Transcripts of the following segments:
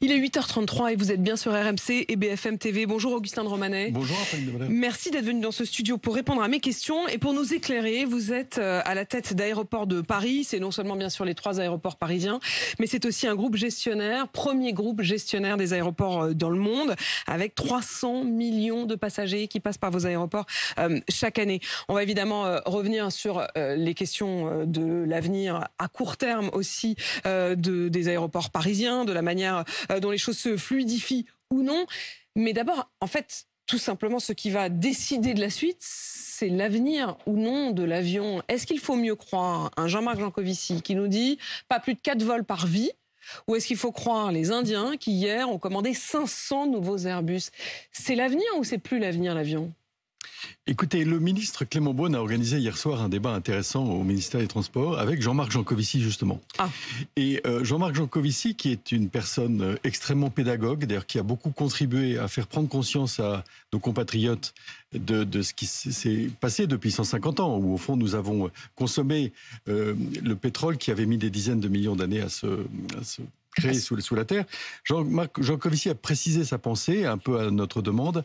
Il est 8h33 et vous êtes bien sur RMC et BFM TV. Bonjour Augustin de Romanet. Bonjour de Merci d'être venu dans ce studio pour répondre à mes questions et pour nous éclairer. Vous êtes euh, à la tête d'aéroports de Paris. C'est non seulement bien sûr les trois aéroports parisiens, mais c'est aussi un groupe gestionnaire, premier groupe gestionnaire des aéroports euh, dans le monde, avec 300 millions de passagers qui passent par vos aéroports euh, chaque année. On va évidemment revenir sur les questions de l'avenir à court terme aussi de, des aéroports parisiens, de la manière euh, dont les choses se fluidifient ou non. Mais d'abord, en fait, tout simplement, ce qui va décider de la suite, c'est l'avenir ou non de l'avion. Est-ce qu'il faut mieux croire un Jean-Marc Jancovici qui nous dit pas plus de 4 vols par vie ou est-ce qu'il faut croire les Indiens qui hier ont commandé 500 nouveaux Airbus C'est l'avenir ou c'est plus l'avenir l'avion Écoutez, le ministre Clément Beaune a organisé hier soir un débat intéressant au ministère des Transports avec Jean-Marc Jancovici, justement. Ah. Et euh, Jean-Marc Jancovici, qui est une personne euh, extrêmement pédagogue, d'ailleurs qui a beaucoup contribué à faire prendre conscience à nos compatriotes de, ce qui s'est passé depuis 150 ans, où au fond nous avons euh, consommé le pétrole qui avait mis des dizaines de millions d'années à se, créer sous, la terre. Jean-Marc Jancovici a précisé sa pensée, un peu à notre demande,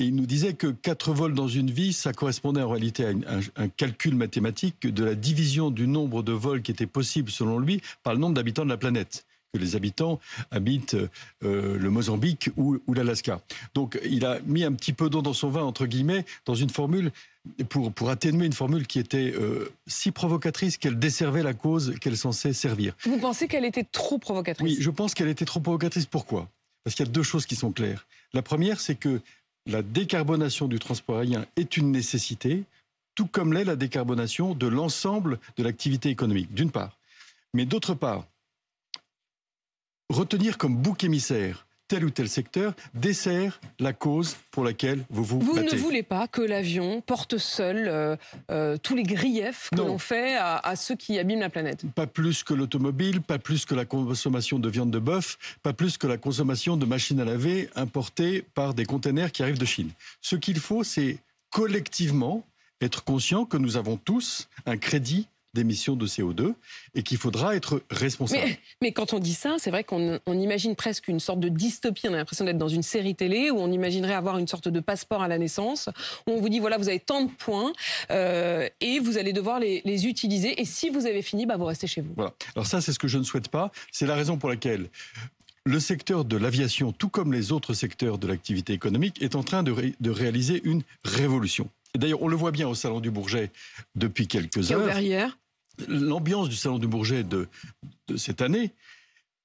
et il nous disait que quatre vols dans une vie, ça correspondait en réalité à, un calcul mathématique de la division du nombre de vols qui était possible, selon lui, par le nombre d'habitants de la planète que les habitants habitent euh, le Mozambique ou, l'Alaska. Donc il a mis un petit peu d'eau dans son vin, entre guillemets, dans une formule pour, atténuer une formule qui était euh, si provocatrice qu'elle desservait la cause qu'elle censait servir. Vous pensez qu'elle était trop provocatrice Oui, je pense qu'elle était trop provocatrice. Pourquoi Parce qu'il y a deux choses qui sont claires. La première, c'est que la décarbonation du transport aérien est une nécessité, tout comme l'est la décarbonation de l'ensemble de l'activité économique, d'une part. Mais d'autre part, retenir comme bouc émissaire tel ou tel secteur dessert la cause pour laquelle vous vous Vous ne voulez pas que l'avion porte seul euh, euh, tous les griefs qu'on l'on fait à, à, ceux qui abîment la planète. Pas plus que l'automobile, pas plus que la consommation de viande de bœuf, pas plus que la consommation de machines à laver importées par des containers qui arrivent de Chine. Ce qu'il faut, c'est collectivement être conscient que nous avons tous un crédit d'émissions de CO2 et qu'il faudra être responsable. Mais, quand on dit ça, c'est vrai qu'on imagine presque une sorte de dystopie. On a l'impression d'être dans une série télé où on imaginerait avoir une sorte de passeport à la naissance, où on vous dit voilà, vous avez tant de points euh, et vous allez devoir les, utiliser. Et si vous avez fini, bah, vous restez chez vous. Voilà. Alors ça, c'est ce que je ne souhaite pas. C'est la raison pour laquelle le secteur de l'aviation, tout comme les autres secteurs de l'activité économique, est en train de réaliser une révolution. D'ailleurs, on le voit bien au Salon du Bourget depuis quelques heures. L'ambiance du Salon du Bourget de, de cette année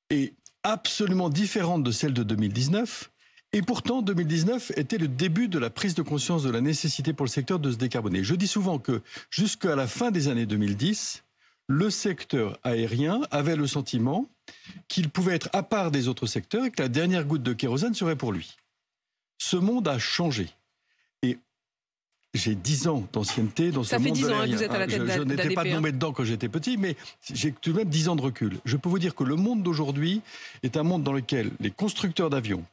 est absolument différente de celle de 2019. Et pourtant, 2019 était le début de la prise de conscience de la nécessité pour le secteur de se décarboner. Je dis souvent que jusqu'à la fin des années 2010, le secteur aérien avait le sentiment qu'il pouvait être à part des autres secteurs et que la dernière goutte de kérosène serait pour lui. Ce monde a changé j'ai 10 ans d'ancienneté dans ça ce monde. fait hein, ah, Je, n'étais pas tombé hein. dedans quand j'étais petit, mais j'ai tout de même 10 ans de recul. Je peux vous dire que le monde d'aujourd'hui est un monde dans lequel les constructeurs d'avions,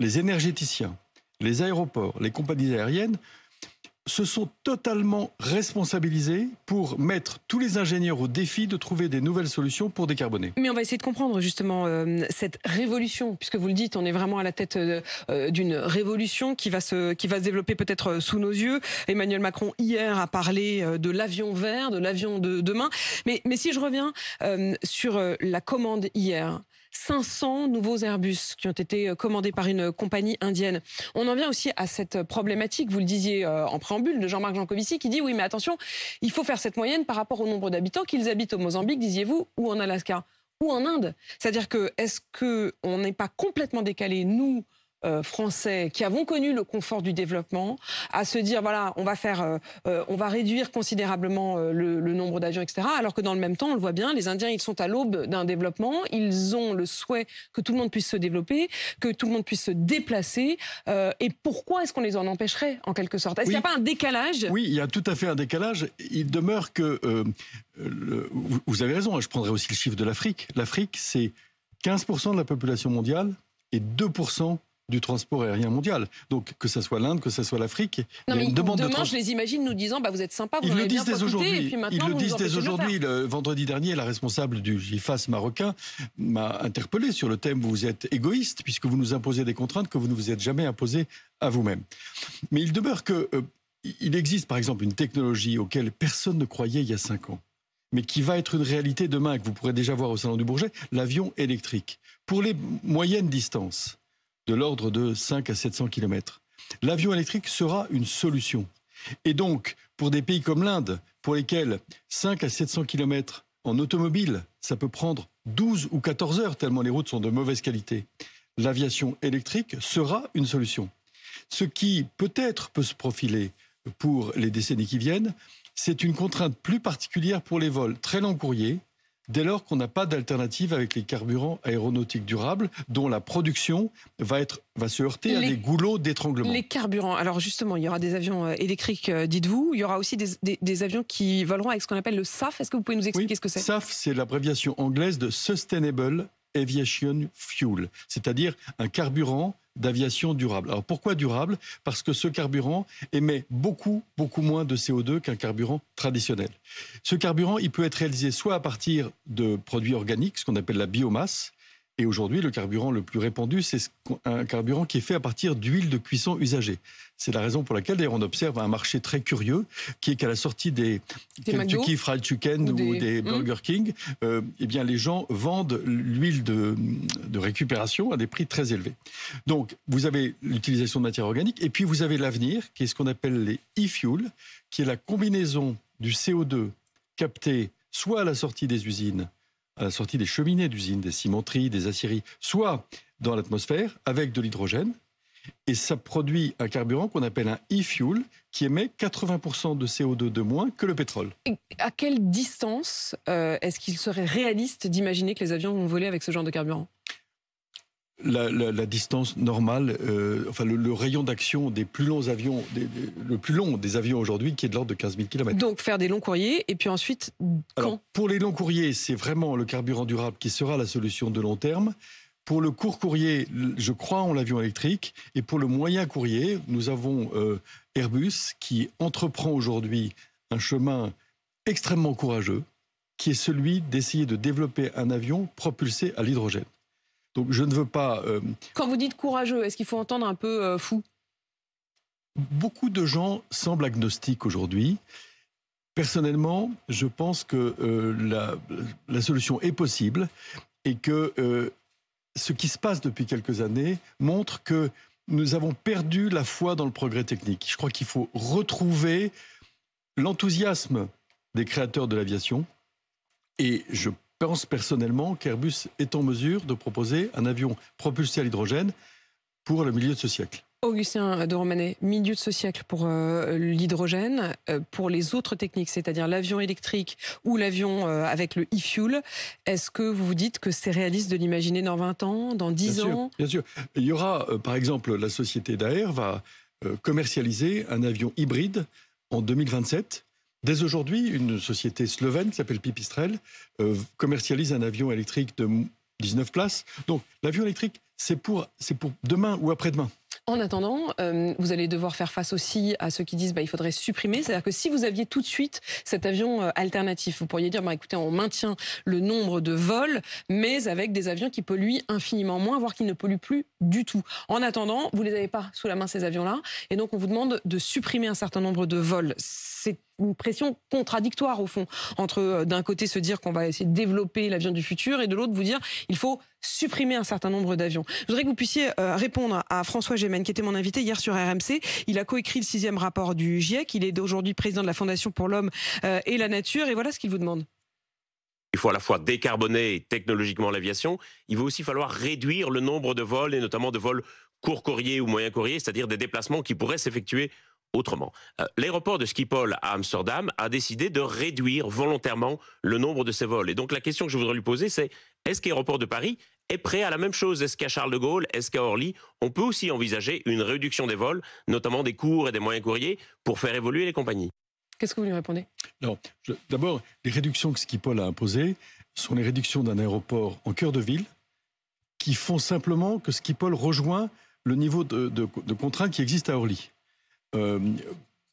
les énergéticiens, les aéroports, les compagnies aériennes se sont totalement responsabilisés pour mettre tous les ingénieurs au défi de trouver des nouvelles solutions pour décarboner. Mais on va essayer de comprendre justement euh, cette révolution, puisque vous le dites, on est vraiment à la tête euh, euh, d'une révolution qui va se, qui va se développer peut-être sous nos yeux. Emmanuel Macron hier a parlé de l'avion vert, de l'avion de demain. Mais, si je reviens sur la commande hier, 500 nouveaux Airbus qui ont été euh, commandés par une euh, compagnie indienne. On en vient aussi à cette euh, problématique, vous le disiez en préambule, de Jean-Marc Jancovici qui dit oui mais attention, il faut faire cette moyenne par rapport au nombre d'habitants qu'ils habitent au Mozambique, disiez-vous, ou en Alaska ou en Inde. C'est-à-dire que est-ce qu'on n'est pas complètement décalé, nous, euh, français qui avons connu le confort du développement à se dire voilà on va faire euh, euh, on va réduire considérablement le, nombre d'avions etc alors que dans le même temps on le voit bien les Indiens ils sont à l'aube d'un développement ils ont le souhait que tout le monde puisse se développer que tout le monde puisse se déplacer et pourquoi est-ce qu'on les en empêcherait en quelque sorte est-ce qu'il n'y a pas un décalage oui il y a tout à fait un décalage il demeure que vous avez raison hein, je prendrai aussi le chiffre de l'Afrique l'Afrique c'est 15% de la population mondiale et 2% du transport aérien mondial. Donc que ce soit l'Inde, que ce soit l'Afrique, demain, je les imagine nous disant bah, vous êtes sympa, vous Ils le disent dès aujourd'hui. Ils le disent dès aujourd'hui. Le vendredi dernier, la responsable du GIFAS marocain m'a interpellé sur le thème vous êtes égoïste puisque vous nous imposez des contraintes que vous ne vous êtes jamais imposées à vous-même. Mais il demeure que euh, il existe par exemple une technologie auquel personne ne croyait il y a cinq ans mais qui va être une réalité demain, que vous pourrez déjà voir au Salon du Bourget, l'avion électrique. Pour les moyennes distances, de l'ordre de 5 à 700 km. L'avion électrique sera une solution. Et donc, pour des pays comme l'Inde, pour lesquels 5 à 700 km en automobile, ça peut prendre 12 ou 14 heures, tellement les routes sont de mauvaise qualité, l'aviation électrique sera une solution. Ce qui peut-être peut se profiler pour les décennies qui viennent, c'est une contrainte plus particulière pour les vols très longs courriers dès lors qu'on n'a pas d'alternative avec les carburants aéronautiques durables, dont la production va, être, va se heurter à des goulots d'étranglement. Les carburants, alors justement, il y aura des avions euh, électriques, euh, dites-vous, il y aura aussi des, avions qui voleront avec ce qu'on appelle le SAF. Est-ce que vous pouvez nous expliquer ce que c'est SAF, c'est l'abréviation anglaise de Sustainable Aviation Fuel, c'est-à-dire un carburant d'aviation durable. Alors pourquoi durable Parce que ce carburant émet beaucoup, beaucoup moins de CO2 qu'un carburant traditionnel. Ce carburant, il peut être réalisé soit à partir de produits organiques, ce qu'on appelle la biomasse, et aujourd'hui, le carburant le plus répandu, c'est un carburant qui est fait à partir d'huile de cuisson usagée. C'est la raison pour laquelle, d'ailleurs, on observe un marché très curieux, qui est qu'à la sortie des, Kentucky Fried Chicken ou des, hmm Burger King, euh, eh bien, les gens vendent l'huile de, de récupération à des prix très élevés. Donc, vous avez l'utilisation de matières organiques, et puis vous avez l'avenir, qui est ce qu'on appelle les e-fuels, qui est la combinaison du CO2 capté soit à la sortie des usines, à la sortie des cheminées d'usines, des cimenteries, des aciéries, soit dans l'atmosphère avec de l'hydrogène. Et ça produit un carburant qu'on appelle un e-fuel qui émet 80% de CO2 de moins que le pétrole. à quelle distance euh, est-ce qu'il serait réaliste d'imaginer que les avions vont voler avec ce genre de carburant la, distance normale, euh, enfin le, rayon d'action des plus longs avions, le plus long des avions aujourd'hui, qui est de l'ordre de 15 000 km. Donc faire des longs courriers, et puis ensuite, quand Pour les longs courriers, c'est vraiment le carburant durable qui sera la solution de long terme. Pour le court courrier, je crois en l'avion électrique. Et pour le moyen courrier, nous avons euh, Airbus qui entreprend aujourd'hui un chemin extrêmement courageux, qui est celui d'essayer de développer un avion propulsé à l'hydrogène. Donc je ne veux pas. Euh, Quand vous dites courageux, est-ce qu'il faut entendre un peu euh, fou Beaucoup de gens semblent agnostiques aujourd'hui. Personnellement, je pense que euh, la, la, solution est possible et que ce qui se passe depuis quelques années montre que nous avons perdu la foi dans le progrès technique. Je crois qu'il faut retrouver l'enthousiasme des créateurs de l'aviation. Et je pense personnellement qu'Airbus est en mesure de proposer un avion propulsé à l'hydrogène pour le milieu de ce siècle. Augustin de Romanet, milieu de ce siècle pour euh, l'hydrogène, euh, pour les autres techniques, c'est-à-dire l'avion électrique ou l'avion euh, avec le e-fuel, est-ce que vous vous dites que c'est réaliste de l'imaginer dans 20 ans, dans 10 bien ans sûr, Bien sûr. Il y aura, par exemple, la société d'AER va commercialiser un avion hybride en 2027 Dès aujourd'hui, une société slovène qui s'appelle Pipistrel euh, commercialise un avion électrique de 19 places. Donc l'avion électrique, c'est pour, pour demain ou après-demain. En attendant, euh, vous allez devoir faire face aussi à ceux qui disent bah, il faudrait supprimer. C'est-à-dire que si vous aviez tout de suite cet avion euh, alternatif, vous pourriez dire bah, écoutez, on maintient le nombre de vols, mais avec des avions qui polluent infiniment moins, voire qui ne polluent plus du tout. En attendant, vous ne les avez pas sous la main, ces avions-là. Et donc, on vous demande de supprimer un certain nombre de vols. C'est une pression contradictoire au fond entre euh, d'un côté se dire qu'on va essayer de développer l'avion du futur et de l'autre vous dire il faut supprimer un certain nombre d'avions. Je voudrais que vous puissiez euh, répondre à François Gémen qui était mon invité hier sur RMC. Il a coécrit le sixième rapport du GIEC. Il est aujourd'hui président de la Fondation pour l'homme euh, et la nature et voilà ce qu'il vous demande. Il faut à la fois décarboner technologiquement l'aviation. Il va aussi falloir réduire le nombre de vols et notamment de vols court courrier ou moyen courrier, c'est-à-dire des déplacements qui pourraient s'effectuer Autrement, euh, l'aéroport de Schiphol à Amsterdam a décidé de réduire volontairement le nombre de ses vols. Et donc la question que je voudrais lui poser, c'est est-ce qu'Aéroport de Paris est prêt à la même chose Est-ce qu'à Charles de Gaulle Est-ce qu'à Orly On peut aussi envisager une réduction des vols, notamment des cours et des moyens courriers, pour faire évoluer les compagnies. Qu'est-ce que vous lui répondez d'abord, les réductions que Schiphol a imposées sont les réductions d'un aéroport en cœur de ville qui font simplement que Schiphol rejoint le niveau de, contraintes qui existe à Orly. Euh,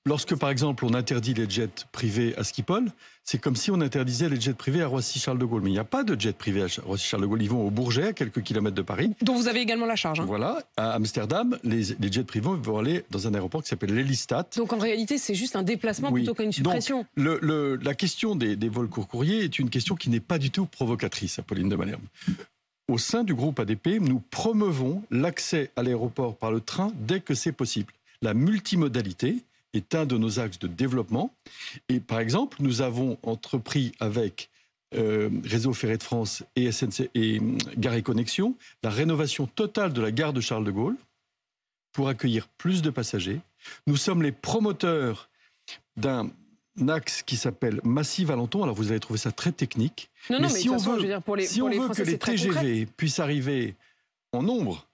lorsque, par exemple, on interdit les jets privés à Schiphol, c'est comme si on interdisait les jets privés à Roissy-Charles de Gaulle. Mais il n'y a pas de jets privés à Roissy-Charles de Gaulle. Ils vont au Bourget, à quelques kilomètres de Paris. Dont vous avez également la charge. Hein. Voilà. À Amsterdam, les, jets privés vont aller dans un aéroport qui s'appelle l'Elistat. Donc en réalité, c'est juste un déplacement plutôt qu'une suppression. la question des, vols court-courriers est une question qui n'est pas du tout provocatrice, Apolline de Malherbe. Au sein du groupe ADP, nous promeuvons l'accès à l'aéroport par le train dès que c'est possible la multimodalité est un de nos axes de développement. Et par exemple, nous avons entrepris avec euh, Réseau Ferré de France et, et hum, Gare et Connexion la rénovation totale de la gare de Charles de Gaulle pour accueillir plus de passagers. Nous sommes les promoteurs d'un axe qui s'appelle Massif Valenton. Alors vous allez trouver ça très technique. mais, si on veut, que les TGV puissent arriver en nombre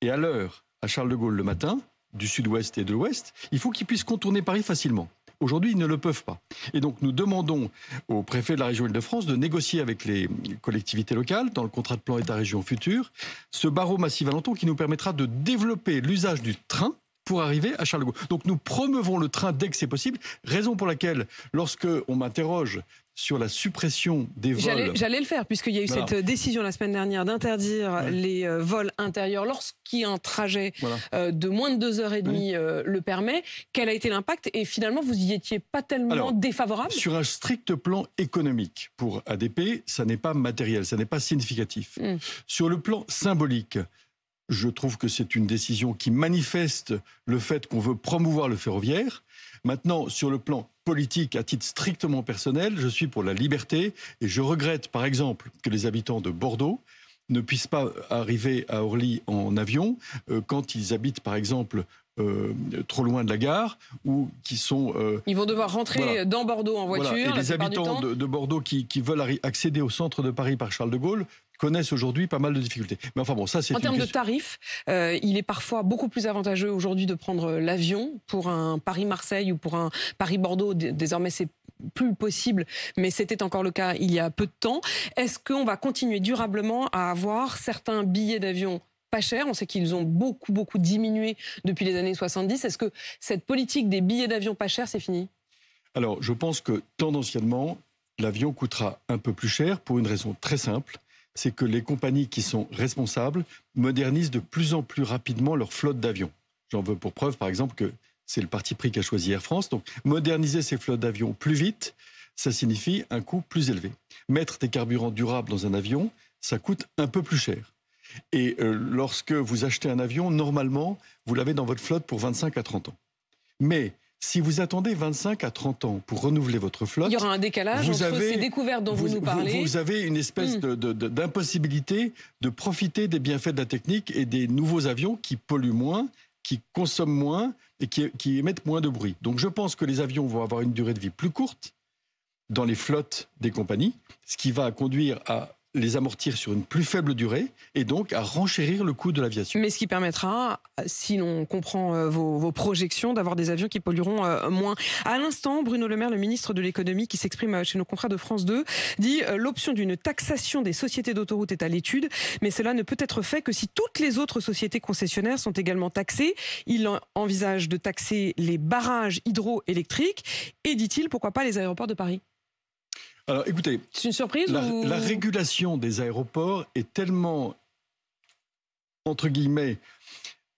et à l'heure à Charles de Gaulle le matin, du sud-ouest et de l'ouest, il faut qu'ils puissent contourner Paris facilement. Aujourd'hui, ils ne le peuvent pas. Et donc, nous demandons au préfet de la région Île-de-France de négocier avec les collectivités locales, dans le contrat de plan État-région futur, ce barreau massif Valenton qui nous permettra de développer l'usage du train pour arriver à Charles de Gaulle. Donc nous promeuvons le train dès que c'est possible, raison pour laquelle, lorsque on m'interroge sur la suppression des vols. J'allais le faire, puisqu'il y a eu cette euh, décision la semaine dernière d'interdire les euh, vols intérieurs lorsqu'il y un trajet euh, de moins de deux heures et demie le permet. Quel a été l'impact Et finalement, vous n'y étiez pas tellement défavorable Sur un strict plan économique, pour ADP, ça n'est pas matériel, ça n'est pas significatif. Hmm. Sur le plan symbolique, je trouve que c'est une décision qui manifeste le fait qu'on veut promouvoir le ferroviaire. Maintenant, sur le plan politique, à titre strictement personnel, je suis pour la liberté et je regrette, par exemple, que les habitants de Bordeaux ne puissent pas arriver à Orly en avion euh, quand ils habitent, par exemple, euh, trop loin de la gare ou qui sont... Euh, Ils vont devoir rentrer dans Bordeaux en voiture. Et les habitants de, Bordeaux qui, veulent accéder au centre de Paris par Charles de Gaulle connaissent aujourd'hui pas mal de difficultés. Mais enfin bon, ça c'est. En termes de tarifs, euh, il est parfois beaucoup plus avantageux aujourd'hui de prendre l'avion pour un Paris-Marseille ou pour un Paris-Bordeaux. Désormais, c'est plus possible, mais c'était encore le cas il y a peu de temps. Est-ce qu'on va continuer durablement à avoir certains billets d'avion pas cher. On sait qu'ils ont beaucoup, beaucoup diminué depuis les années 70. Est-ce que cette politique des billets d'avion pas chers, c'est fini Alors, je pense que tendanciellement, l'avion coûtera un peu plus cher pour une raison très simple c'est que les compagnies qui sont responsables modernisent de plus en plus rapidement leur flotte d'avions. J'en veux pour preuve, par exemple, que c'est le parti pris qu'a choisi Air France. Donc, moderniser ses flottes d'avions plus vite, ça signifie un coût plus élevé. Mettre des carburants durables dans un avion, ça coûte un peu plus cher. Et euh, lorsque vous achetez un avion, normalement, vous l'avez dans votre flotte pour 25 à 30 ans. Mais si vous attendez 25 à 30 ans pour renouveler votre flotte, il y aura un décalage vous entre avez, ces dont vous, avez une espèce hmm. d'impossibilité de, profiter des bienfaits de la technique et des nouveaux avions qui polluent moins, qui consomment moins et qui émettent moins de bruit. Donc je pense que les avions vont avoir une durée de vie plus courte dans les flottes des compagnies, ce qui va conduire à les amortir sur une plus faible durée et donc à renchérir le coût de l'aviation. Mais ce qui permettra, si l'on comprend euh, vos, projections, d'avoir des avions qui pollueront euh, moins. À l'instant, Bruno Le Maire, le ministre de l'économie, qui s'exprime euh, chez nos confrères de France 2, dit l'option d'une taxation des sociétés d'autoroute est à l'étude, mais cela ne peut être fait que si toutes les autres sociétés concessionnaires sont également taxées. Il envisage de taxer les barrages hydroélectriques et, dit-il, pourquoi pas les aéroports de Paris alors écoutez, c'est une surprise la, régulation des aéroports est tellement entre guillemets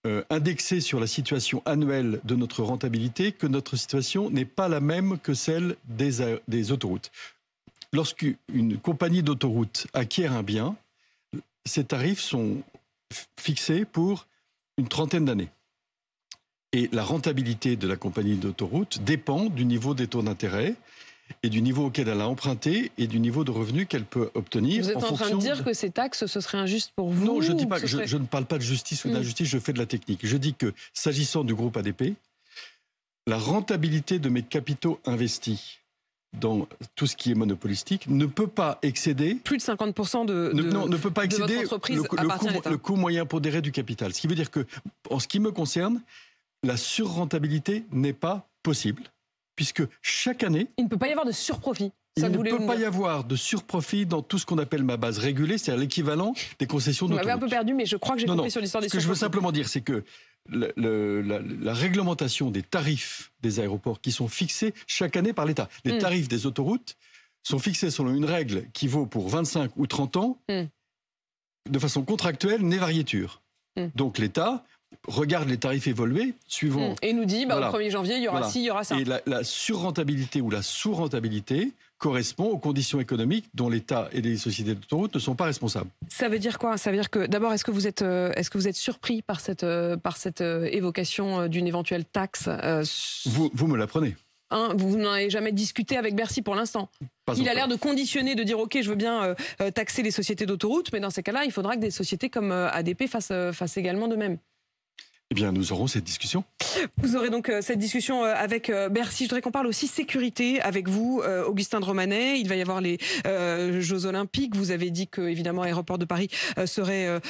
euh, indexée sur la situation annuelle de notre rentabilité que notre situation n'est pas la même que celle des, des autoroutes. Lorsqu'une compagnie d'autoroute acquiert un bien, ses tarifs sont fixés pour une trentaine d'années. Et la rentabilité de la compagnie d'autoroute dépend du niveau des taux d'intérêt et du niveau auquel elle a emprunté et du niveau de revenu qu'elle peut obtenir. Vous êtes en, train de dire que ces taxes, ce serait injuste pour vous Non, je, ne parle pas de justice ou hmm. d'injustice, je fais de la technique. Je dis que s'agissant du groupe ADP, la rentabilité de mes capitaux investis dans tout ce qui est monopolistique ne peut pas excéder plus de 50 de, ne, non, ne peut pas excéder le, coût, le, coût, moyen pondéré du capital. Ce qui veut dire que, en ce qui me concerne, la surrentabilité n'est pas possible puisque chaque année... Il ne peut pas y avoir de surprofit. Ça il ne peut pas y avoir de surprofit dans tout ce qu'on appelle ma base régulée, c'est-à-dire l'équivalent des concessions d'autoroute. Vous m'avez un peu perdu, mais je crois que j'ai compris sur l'histoire des Ce que je veux simplement dire, c'est que la, réglementation des tarifs des aéroports qui sont fixés chaque année par l'État. Les hmm. tarifs des autoroutes sont fixés selon une règle qui vaut pour 25 ou 30 ans, hmm. de façon contractuelle, n'est variéture. Hmm. Donc l'État, regarde les tarifs évoluer suivant. Mm. Et nous dit, bah, au 1er janvier, il y aura ci, il y aura ça. Et la, la surrentabilité ou la sous-rentabilité correspond aux conditions économiques dont l'État et les sociétés d'autoroute ne sont pas responsables. Ça veut dire quoi Ça veut dire que d'abord, est-ce que vous êtes, euh, est que vous êtes surpris par cette, euh, par cette euh, évocation d'une éventuelle taxe vous, vous me l'apprenez. prenez. Hein, vous n'en avez jamais discuté avec Bercy pour l'instant. Il a l'air de conditionner, de dire OK, je veux bien taxer les sociétés d'autoroute, mais dans ces cas-là, il faudra que des sociétés comme ADP fassent également de même. Eh bien, nous aurons cette discussion. Vous aurez donc euh, cette discussion euh, avec euh, Bercy. Je voudrais qu'on parle aussi sécurité avec vous, Augustin de Romanet. Il va y avoir les Jeux Olympiques. Vous avez dit que, évidemment, Aéroport de Paris serait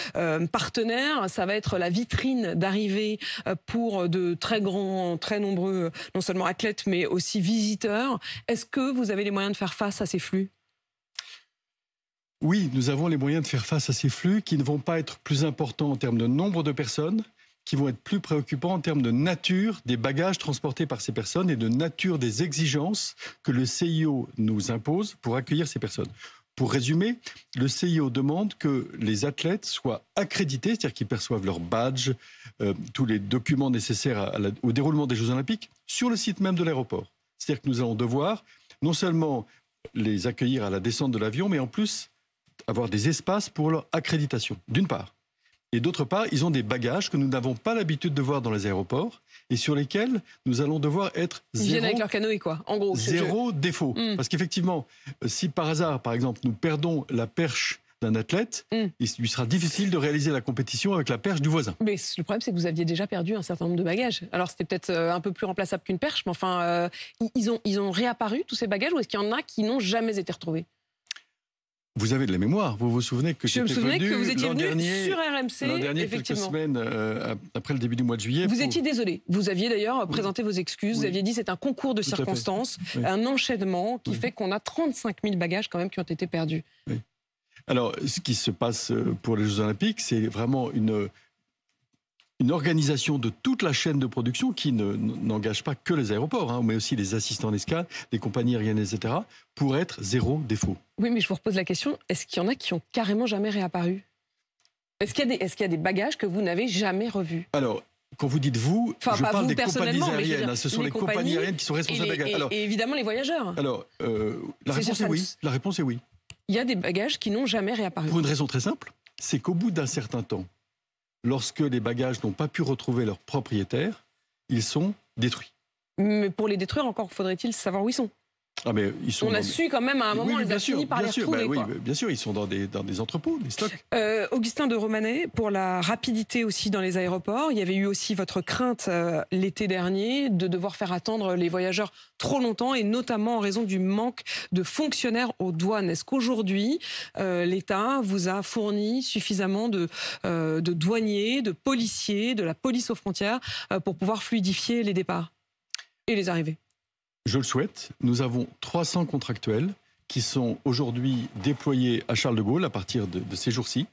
partenaire. Ça va être la vitrine d'arrivée pour de très grands, très nombreux, non seulement athlètes, mais aussi visiteurs. Est-ce que vous avez les moyens de faire face à ces flux oui, nous avons les moyens de faire face à ces flux qui ne vont pas être plus importants en termes de nombre de personnes, qui vont être plus préoccupants en termes de nature des bagages transportés par ces personnes et de nature des exigences que le CIO nous impose pour accueillir ces personnes. Pour résumer, le CIO demande que les athlètes soient accrédités, c'est-à-dire qu'ils perçoivent leur badge, euh, tous les documents nécessaires au déroulement des Jeux Olympiques sur le site même de l'aéroport. C'est-à-dire que nous allons devoir non seulement les accueillir à la descente de l'avion, mais en plus avoir des espaces pour leur accréditation, d'une part. Et d'autre part, ils ont des bagages que nous n'avons pas l'habitude de voir dans les aéroports et sur lesquels nous allons devoir être zéro, ils avec leur canoë, quoi. En gros, zéro défaut. Hmm. Parce qu'effectivement, si par hasard, par exemple, nous perdons la perche d'un athlète, hmm. il lui sera difficile de réaliser la compétition avec la perche du voisin. Mais le problème, c'est que vous aviez déjà perdu un certain nombre de bagages. Alors, c'était peut-être euh, un peu plus remplaçable qu'une perche, mais enfin, euh, ils, ont, ils ont réapparu tous ces bagages ou est-ce qu'il y en a qui n'ont jamais été retrouvés vous avez de la mémoire, vous vous souvenez que je que vous étiez venu sur RMC l'an dernier, quelques semaines euh, après le début du mois de juillet. Vous étiez désolé. Vous aviez d'ailleurs présenté vos excuses. Vous aviez dit c'est un concours de circonstances, un enchaînement qui fait qu'on a 35 000 bagages quand même qui ont été perdus. Alors, ce qui se passe euh, pour les Jeux Olympiques, c'est vraiment une une organisation de toute la chaîne de production qui n'engage pas que les aéroports, hein, mais aussi les assistants d'escale, les compagnies aériennes, etc., pour être zéro défaut. Oui, mais je vous repose la question, est-ce qu'il y en a qui ont carrément jamais réapparu Est-ce qu'il y, est y, a des bagages que vous n'avez jamais revus Alors, quand vous dites vous, je pas parle des compagnies aériennes. Hein, ce sont les, compagnies, aériennes qui sont responsables des bagages. et, évidemment les voyageurs. Alors, euh, la, réponse oui. la réponse est oui. Il y a des bagages qui n'ont jamais réapparu. Pour une raison très simple, c'est qu'au bout d'un certain temps, lorsque les bagages n'ont pas pu retrouver leur propriétaire, ils sont détruits. Mais pour les détruire, encore faudrait-il savoir où ils sont. Ah, on a su quand même à un moment, les par les sûr, bah bien sûr, ils sont dans des, entrepôts, des stocks. Euh, Augustin de Romanet, pour la rapidité aussi dans les aéroports, il y avait eu aussi votre crainte euh, l'été dernier de devoir faire attendre les voyageurs trop longtemps et notamment en raison du manque de fonctionnaires aux douanes. Est-ce qu'aujourd'hui, euh, l'État vous a fourni suffisamment de douaniers, de policiers, de la police aux frontières pour pouvoir fluidifier les départs et les arrivées je le souhaite. Nous avons 300 contractuels qui sont aujourd'hui déployés à Charles de Gaulle à partir de, ces jours-ci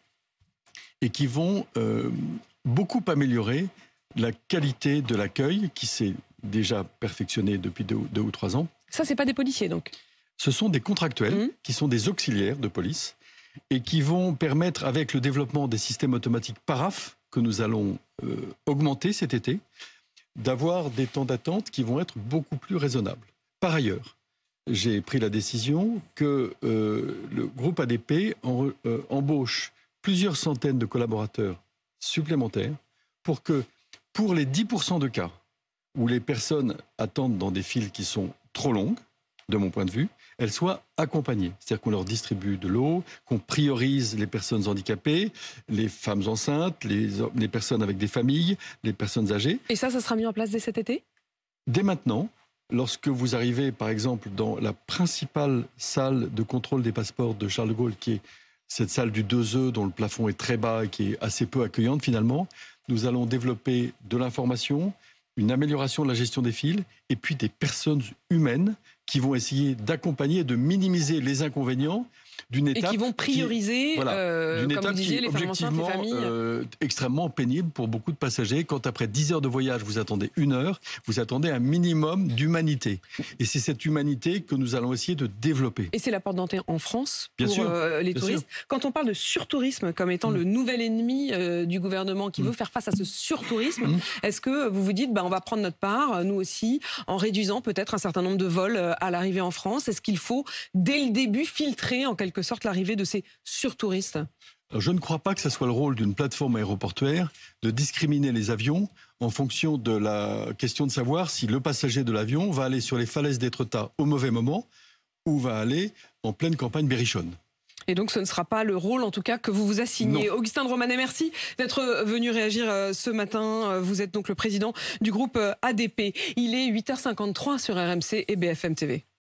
et qui vont euh, beaucoup améliorer la qualité de l'accueil qui s'est déjà perfectionné depuis deux, ou trois ans. Ça, c'est pas des policiers donc. Ce sont des contractuels mmh. qui sont des auxiliaires de police et qui vont permettre, avec le développement des systèmes automatiques paraf que nous allons euh, augmenter cet été, d'avoir des temps d'attente qui vont être beaucoup plus raisonnables. Par ailleurs, j'ai pris la décision que euh, le groupe ADP euh, embauche plusieurs centaines de collaborateurs supplémentaires pour que pour les 10% de cas où les personnes attendent dans des files qui sont trop longues, de mon point de vue, elles soient accompagnées. C'est-à-dire qu'on leur distribue de l'eau, qu'on priorise les personnes handicapées, les femmes enceintes, les, personnes avec des familles, les personnes âgées. Et ça, ça sera mis en place dès cet été Dès maintenant, Lorsque vous arrivez, par exemple, dans la principale salle de contrôle des passeports de Charles de Gaulle, qui est cette salle du 2E dont le plafond est très bas et qui est assez peu accueillante finalement, nous allons développer de l'information, une amélioration de la gestion des files et puis des personnes humaines qui vont essayer d'accompagner, et de minimiser les inconvénients d'une étape. Et qui vont prioriser, euh, comme étape disiez, les euh, extrêmement pénible pour beaucoup de passagers. Quand après 10 heures de voyage, vous attendez une heure, vous attendez un minimum d'humanité. Et c'est cette humanité que nous allons essayer de développer. Et c'est la porte d'entrée en France pour sûr, euh, les touristes. Quand on parle de surtourisme comme étant le mm. nouvel ennemi du gouvernement qui mm. veut faire face à ce surtourisme, mm. est-ce que vous vous dites, ben on va prendre notre part, nous aussi, en réduisant peut-être un certain nombre de vols à l'arrivée en France Est-ce qu'il faut, dès le début, filtrer en quelque sorte l'arrivée de ces surtouristes je ne crois pas que ce soit le rôle d'une plateforme aéroportuaire de discriminer les avions en fonction de la question de savoir si le passager de l'avion va aller sur les falaises d'Étretat au mauvais moment ou va aller en pleine campagne berrichonne. Et donc, ce ne sera pas le rôle, en tout cas, que vous vous assignez. Augustin de Romanet, merci d'être euh, venu réagir euh, ce matin. Euh, vous êtes donc le président du groupe ADP. Il est 8h53 sur RMC et BFM TV.